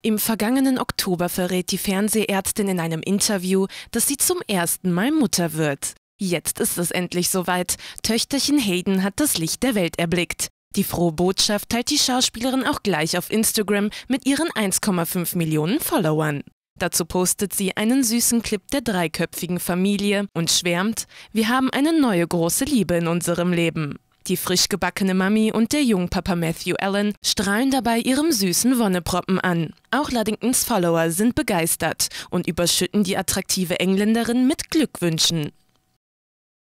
Im vergangenen Oktober verrät die Fernsehärztin in einem Interview, dass sie zum ersten Mal Mutter wird. Jetzt ist es endlich soweit. Töchterchen Hayden hat das Licht der Welt erblickt. Die frohe Botschaft teilt die Schauspielerin auch gleich auf Instagram mit ihren 1,5 Millionen Followern. Dazu postet sie einen süßen Clip der dreiköpfigen Familie und schwärmt, wir haben eine neue große Liebe in unserem Leben. Die frisch gebackene Mami und der Jungpapa Matthew Allen strahlen dabei ihrem süßen Wonneproppen an. Auch Luddingtons Follower sind begeistert und überschütten die attraktive Engländerin mit Glückwünschen.